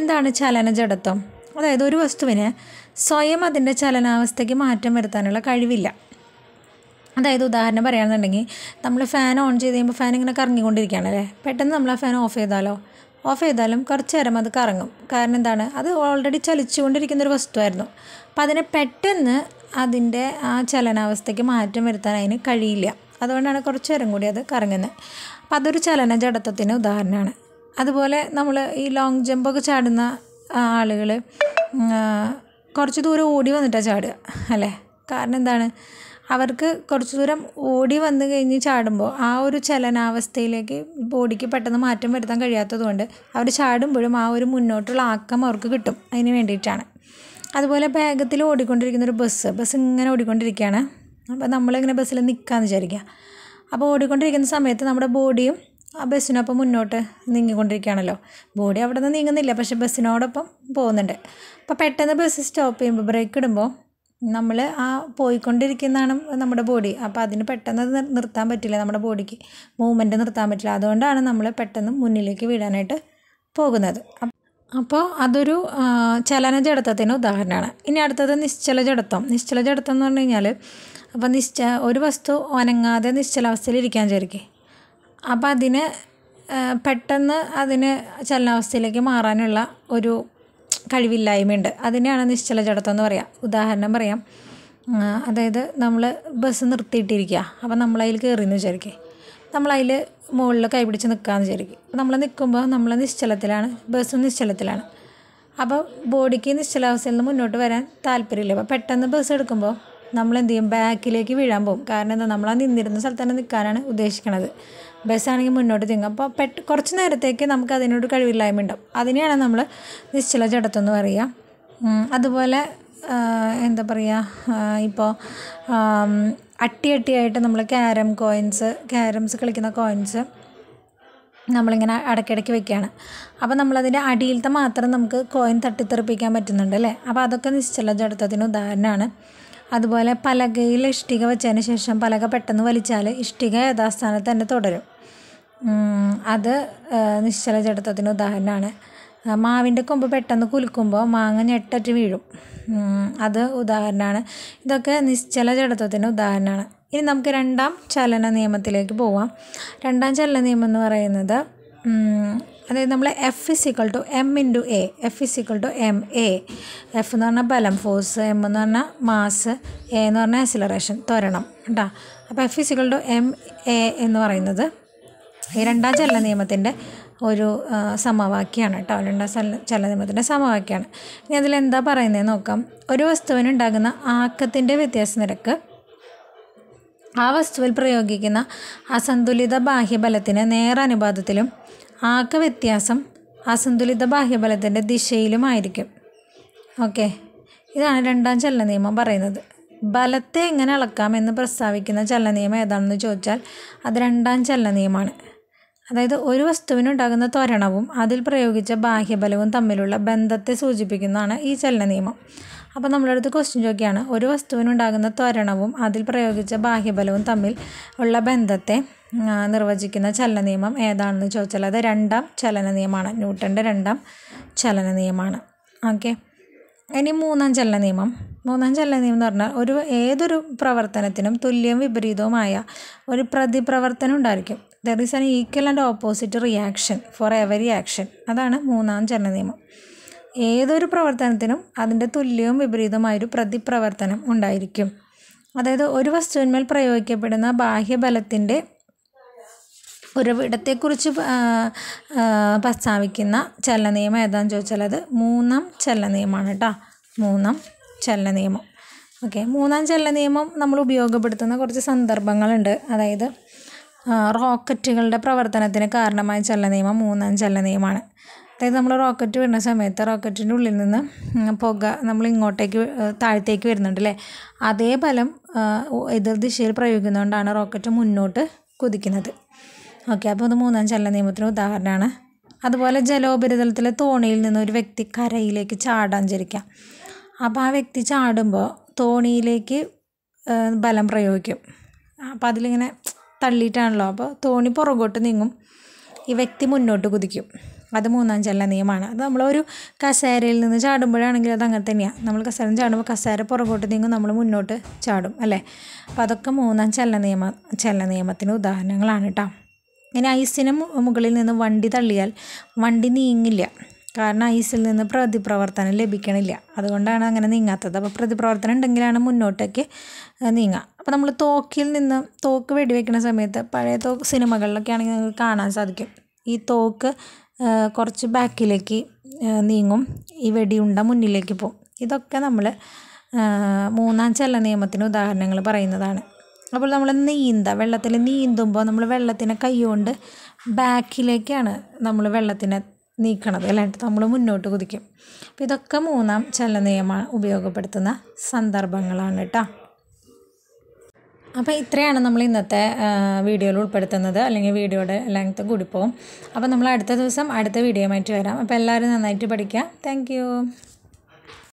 എന്താണ് ചലന ജഡത്വം അതായത് ഒരു വസ്തുവിന് സ്വയം അതിൻ്റെ ചലനാവസ്ഥയ്ക്ക് മാറ്റം വരുത്താനുള്ള കഴിവില്ല അതായത് ഉദാഹരണം പറയുകയാണെന്നുണ്ടെങ്കിൽ നമ്മൾ ഫാൻ ഓൺ ചെയ്ത് കഴിയുമ്പോൾ ഫാൻ ഇങ്ങനെ കറങ്ങിക്കൊണ്ടിരിക്കുകയാണ് അല്ലേ പെട്ടെന്ന് നമ്മൾ ആ ഫാൻ ഓഫ് ചെയ്താലോ ഓഫ് ചെയ്താലും കുറച്ച് നേരം അത് കറങ്ങും കാരണം എന്താണ് അത് ഓൾറെഡി ചലിച്ചുകൊണ്ടിരിക്കുന്ന ഒരു വസ്തുവായിരുന്നു അപ്പം അതിനെ പെട്ടെന്ന് അതിൻ്റെ ആ ചലനാവസ്ഥയ്ക്ക് മാറ്റം വരുത്താൻ അതിന് കഴിയില്ല അതുകൊണ്ടാണ് കുറച്ച് നേരം കൂടി അത് കറങ്ങുന്നത് അപ്പം അതൊരു ചലന ജഡത്വത്തിന് ഉദാഹരണമാണ് അതുപോലെ നമ്മൾ ഈ ലോങ് ജമ്പൊക്കെ ചാടുന്ന ആളുകൾ കുറച്ച് ദൂരം ഓടി വന്നിട്ടാണ് ചാടുക അല്ലേ കാരണം എന്താണ് അവർക്ക് കുറച്ച് ദൂരം ഓടി വന്നു കഴിഞ്ഞ് ചാടുമ്പോൾ ആ ഒരു ചലനാവസ്ഥയിലേക്ക് ബോഡിക്ക് പെട്ടെന്ന് മാറ്റം വരുത്താൻ കഴിയാത്തതുകൊണ്ട് അവർ ചാടുമ്പോഴും ആ ഒരു മുന്നോട്ടുള്ള ആക്കം അവർക്ക് കിട്ടും അതിന് വേണ്ടിയിട്ടാണ് അതുപോലെ വേഗത്തിൽ ഓടിക്കൊണ്ടിരിക്കുന്ന ഒരു ബസ് ബസ് ഇങ്ങനെ ഓടിക്കൊണ്ടിരിക്കുകയാണ് അപ്പോൾ നമ്മളിങ്ങനെ ബസ്സിൽ നിൽക്കാമെന്ന് വിചാരിക്കുക അപ്പോൾ ഓടിക്കൊണ്ടിരിക്കുന്ന സമയത്ത് നമ്മുടെ ബോഡിയും ആ ബസ്സിനൊപ്പം മുന്നോട്ട് നീങ്ങിക്കൊണ്ടിരിക്കുകയാണല്ലോ ബോഡി അവിടെ നിന്ന് നീങ്ങുന്നില്ല പക്ഷേ ബസ്സിനോടൊപ്പം പോകുന്നുണ്ട് അപ്പോൾ പെട്ടെന്ന് ബസ് സ്റ്റോപ്പ് ചെയ്യുമ്പോൾ ബ്രേക്ക് ഇടുമ്പോൾ നമ്മൾ ആ പോയിക്കൊണ്ടിരിക്കുന്നതാണ് നമ്മുടെ ബോഡി അപ്പോൾ അതിന് പെട്ടെന്ന് നിർത്താൻ പറ്റില്ല നമ്മുടെ ബോഡിക്ക് മൂവ്മെൻറ്റ് നിർത്താൻ പറ്റില്ല അതുകൊണ്ടാണ് നമ്മൾ പെട്ടെന്ന് മുന്നിലേക്ക് വീടാനായിട്ട് പോകുന്നത് അപ്പോൾ അതൊരു ചലന ജഡത്വത്തിന് ഉദാഹരണമാണ് ഇനി അടുത്തത് നിശ്ചല ജഡത്വം നിശ്ചല ജഡത്വം എന്ന് പറഞ്ഞു കഴിഞ്ഞാൽ അപ്പോൾ നിശ്ച ഒരു വസ്തു അനങ്ങാതെ നിശ്ചലാവസ്ഥയിൽ ഇരിക്കാൻ ചേർക്കേ അപ്പോൾ അതിന് പെട്ടെന്ന് അതിന് ചലനാവസ്ഥയിലേക്ക് മാറാനുള്ള ഒരു കഴിവില്ലായ്മയുണ്ട് അതിനെയാണ് നിശ്ചല ജഡത്വം എന്ന് പറയാം ഉദാഹരണം പറയാം അതായത് നമ്മൾ ബസ് നിർത്തിയിട്ടിരിക്കുക അപ്പം നമ്മളതിൽ കയറി എന്ന് വിചാരിക്കുക നമ്മളതിൽ മുകളിൽ കൈപിടിച്ച് നിൽക്കാമെന്ന് വിചാരിക്കും നമ്മൾ നിൽക്കുമ്പോൾ നമ്മൾ നിശ്ചലത്തിലാണ് ബസ് നിശ്ചലത്തിലാണ് അപ്പോൾ ബോഡിക്ക് നിശ്ചലാവസ്ഥയിൽ നിന്ന് മുന്നോട്ട് വരാൻ താല്പര്യമില്ല അപ്പോൾ പെട്ടെന്ന് ബസ് എടുക്കുമ്പോൾ നമ്മൾ എന്ത് ചെയ്യും ബാക്കിലേക്ക് വീഴാൻ പോകും കാരണം എന്താ നമ്മൾ ആ നിന്നിരുന്ന സ്ഥലത്ത് തന്നെ നിൽക്കാനാണ് ഉദ്ദേശിക്കുന്നത് ബസ്സാണെങ്കിൽ മുന്നോട്ട് തിങ്ങും അപ്പോൾ പെട്ട് കുറച്ച് നേരത്തേക്ക് നമുക്ക് അതിനോട് കഴിവില്ലായ്മ ഉണ്ടാവും അതിനെയാണ് നമ്മൾ നിശ്ചല ചടത്തെന്ന് പറയുക അതുപോലെ എന്താ പറയുക ഇപ്പോൾ അട്ടി അട്ടിയായിട്ട് നമ്മൾ ക്യാരം കോയിൻസ് ക്യാരംസ് കളിക്കുന്ന കോയിൻസ് നമ്മളിങ്ങനെ ഇടയ്ക്കിടയ്ക്ക് വെക്കുകയാണ് അപ്പോൾ നമ്മളതിൻ്റെ അടിയിലത്തെ മാത്രം നമുക്ക് കോയിൻ തട്ടിത്തെറിപ്പിക്കാൻ പറ്റുന്നുണ്ട് അല്ലേ അപ്പോൾ അതൊക്കെ നിശ്ചല ചടത്തത്തിന് ഉദാഹരണമാണ് അതുപോലെ പലകയിൽ ഇഷ്ടിക വെച്ചതിന് ശേഷം പലക പെട്ടെന്ന് വലിച്ചാൽ ഇഷ്ടിക യഥാസ്ഥാനത്ത് തന്നെ തുടരും അത് നിശ്ചല നിശ്ചലജഡത്വത്തിന് ഉദാഹരണമാണ് മാവിൻ്റെ കൊമ്പ് പെട്ടെന്ന് കുലുക്കുമ്പോൾ മാങ്ങ ഞെട്ടറ്റ് വീഴും അത് ഉദാഹരണമാണ് ഇതൊക്കെ നിശ്ചല ജഡത്വത്തിൻ്റെ ഉദാഹരണമാണ് ഇനി നമുക്ക് രണ്ടാം ചലന നിയമത്തിലേക്ക് പോവാം രണ്ടാം ചലന നിയമം എന്ന് പറയുന്നത് അതായത് നമ്മൾ F is equal to M into A F is equal to M A F എന്ന് പറഞ്ഞാൽ ബലം ഫോഴ്സ് എം എന്ന് പറഞ്ഞാൽ മാസ് എ എന്ന് പറഞ്ഞാൽ അസിലറേഷൻ ത്വരണം കേട്ടോ അപ്പോൾ F is equal to M A എന്ന് പറയുന്നത് ഈ രണ്ടാം ചലന നിയമത്തിൻ്റെ ഒരു സമവാക്യമാണ് കേട്ടോ രണ്ടാം ചല ചലന നിയമത്തിൻ്റെ സമവാക്യമാണ് ഇനി അതിൽ എന്താ പറയുന്നത് നോക്കാം ഒരു വസ്തുവിനുണ്ടാകുന്ന ആക്കത്തിൻ്റെ വ്യത്യാസ നിരക്ക് ആ വസ്തുവിൽ പ്രയോഗിക്കുന്ന അസന്തുലിത ബാഹ്യബലത്തിന് നേരനുപാതത്തിലും ആക്ക വ്യത്യാസം അസന്തുലിത ബാഹ്യബലത്തിൻ്റെ ദിശയിലുമായിരിക്കും ഓക്കെ ഇതാണ് രണ്ടാം ചലന നിയമം പറയുന്നത് ബലത്തെ എങ്ങനെ അളക്കാം എന്ന് പ്രസ്താവിക്കുന്ന ചലന നിയമം ഏതാണെന്ന് ചോദിച്ചാൽ അത് രണ്ടാം ചലന നിയമമാണ് അതായത് ഒരു വസ്തുവിനുണ്ടാകുന്ന ത്വരണവും അതിൽ പ്രയോഗിച്ച ബാഹ്യബലവും തമ്മിലുള്ള ബന്ധത്തെ സൂചിപ്പിക്കുന്നതാണ് ഈ ചലന നിയമം അപ്പോൾ നമ്മളടുത്ത് ക്വസ്റ്റ്യൻ ചോദിക്കുകയാണ് ഒരു വസ്തുവിനുണ്ടാകുന്ന ത്വരണവും അതിൽ പ്രയോഗിച്ച ബാഹ്യബലവും തമ്മിൽ ഉള്ള ബന്ധത്തെ നിർവചിക്കുന്ന ചലന നിയമം ഏതാണെന്ന് ചോദിച്ചാൽ അത് രണ്ടാം ചലന നിയമമാണ് ന്യൂട്ടൻ്റെ രണ്ടാം ചലന നിയമമാണ് ഓക്കെ ഇനി മൂന്നാം ചലന നിയമം മൂന്നാം ചലന നിയമം എന്ന് പറഞ്ഞാൽ ഒരു ഏതൊരു പ്രവർത്തനത്തിനും തുല്യവും വിപരീതവുമായ ഒരു പ്രതിപ്രവർത്തനം ഉണ്ടായിരിക്കും there is an equal and opposite reaction for every action അതാണ് മൂന്നാം ചലന നിയമം ഏതൊരു പ്രവർത്തനത്തിനും അതിൻ്റെ തുല്യവും വിപരീതമായൊരു പ്രതിപ്രവർത്തനം ഉണ്ടായിരിക്കും അതായത് ഒരു വസ്തുവിന്മേൽ പ്രയോഗിക്കപ്പെടുന്ന ബാഹ്യബലത്തിൻ്റെ ഉറവിടത്തെക്കുറിച്ച് പ്രസ്താവിക്കുന്ന ചലന നിയമം ഏതാണെന്ന് ചോദിച്ചാൽ അത് മൂന്നാം ചലന നിയമമാണ് കേട്ടോ മൂന്നാം ചലന നിയമം ഓക്കെ മൂന്നാം ചലന നിയമം നമ്മൾ ഉപയോഗപ്പെടുത്തുന്ന കുറച്ച് സന്ദർഭങ്ങളുണ്ട് അതായത് റോക്കറ്റുകളുടെ പ്രവർത്തനത്തിന് കാരണമായ ചലന നിയമം മൂന്നാം ചലന നിയമമാണ് അതായത് നമ്മൾ റോക്കറ്റ് വിടുന്ന സമയത്ത് റോക്കറ്റിൻ്റെ ഉള്ളിൽ നിന്ന് പുക നമ്മൾ ഇങ്ങോട്ടേക്ക് താഴത്തേക്ക് വരുന്നുണ്ട് അല്ലേ അതേ ഫലം എതിർ ദിശയിൽ പ്രയോഗിക്കുന്നതുകൊണ്ടാണ് റോക്കറ്റ് മുന്നോട്ട് കുതിക്കുന്നത് ഓക്കെ അപ്പോൾ അത് മൂന്നാം ചലന നിയമത്തിന് ഉദാഹരണമാണ് അതുപോലെ ജലോപരിതലത്തിലെ തോണിയിൽ നിന്ന് ഒരു വ്യക്തി കരയിലേക്ക് ചാടാൻ ചരിക്കാം അപ്പോൾ ആ വ്യക്തി ചാടുമ്പോൾ തോണിയിലേക്ക് ബലം പ്രയോഗിക്കും അപ്പോൾ അതിലിങ്ങനെ തള്ളിയിട്ടാണല്ലോ അപ്പോൾ തോണി പുറകോട്ട് നീങ്ങും ഈ വ്യക്തി മുന്നോട്ട് കുതിക്കും അത് മൂന്നാം ചല നിയമമാണ് അത് നമ്മളൊരു കസേരയിൽ നിന്ന് ചാടുമ്പോഴാണെങ്കിൽ അത് അങ്ങനെ തന്നെയാണ് നമ്മൾ കസേര ചാടുമ്പോൾ കസേര പുറകോട്ട് നീങ്ങും നമ്മൾ മുന്നോട്ട് ചാടും അല്ലേ അപ്പോൾ അതൊക്കെ മൂന്നാം ചല നിയമ ചല നിയമത്തിന് ഉദാഹരണങ്ങളാണ് കേട്ടോ ഇങ്ങനെ ഐസിന് മുകളിൽ നിന്ന് വണ്ടി തള്ളിയാൽ വണ്ടി നീങ്ങില്ല കാരണം ഐസിൽ നിന്ന് പ്രതിപ്രവർത്തനം ലഭിക്കണില്ല അതുകൊണ്ടാണ് അങ്ങനെ നീങ്ങാത്തത് അപ്പോൾ പ്രതിപ്രവർത്തനം ഉണ്ടെങ്കിലാണ് മുന്നോട്ടേക്ക് നീങ്ങുക അപ്പോൾ നമ്മൾ തോക്കിൽ നിന്ന് തോക്ക് വെടിവെക്കുന്ന സമയത്ത് പഴയ തോക്ക് സിനിമകളിലൊക്കെ ആണെങ്കിൽ നിങ്ങൾക്ക് കാണാൻ സാധിക്കും ഈ തോക്ക് കുറച്ച് ബാക്കിലേക്ക് നീങ്ങും ഈ വെടിയുണ്ട മുന്നിലേക്ക് പോകും ഇതൊക്കെ നമ്മൾ മൂന്നാം ചല നിയമത്തിന് ഉദാഹരണങ്ങൾ പറയുന്നതാണ് അപ്പോൾ നമ്മൾ നീന്താം വെള്ളത്തിൽ നീന്തുമ്പോൾ നമ്മൾ വെള്ളത്തിനെ കൈകൊണ്ട് ബാക്കിലേക്കാണ് നമ്മൾ വെള്ളത്തിനെ നീക്കണത് അല്ലാണ്ട് നമ്മൾ മുന്നോട്ട് കുതിക്കും അപ്പോൾ ഇതൊക്കെ മൂന്നാം ചലനീയമാണ് ഉപയോഗപ്പെടുത്തുന്ന സന്ദർഭങ്ങളാണ് കേട്ടോ അപ്പോൾ ഇത്രയാണ് നമ്മൾ ഇന്നത്തെ വീഡിയോയിൽ ഉൾപ്പെടുത്തുന്നത് അല്ലെങ്കിൽ വീഡിയോയുടെ ലെങ്ത്ത് കൂടിപ്പോവും അപ്പോൾ നമ്മൾ അടുത്ത ദിവസം അടുത്ത വീഡിയോ ആയിട്ട് വരാം അപ്പോൾ എല്ലാവരും നന്നായിട്ട് പഠിക്കുക താങ്ക്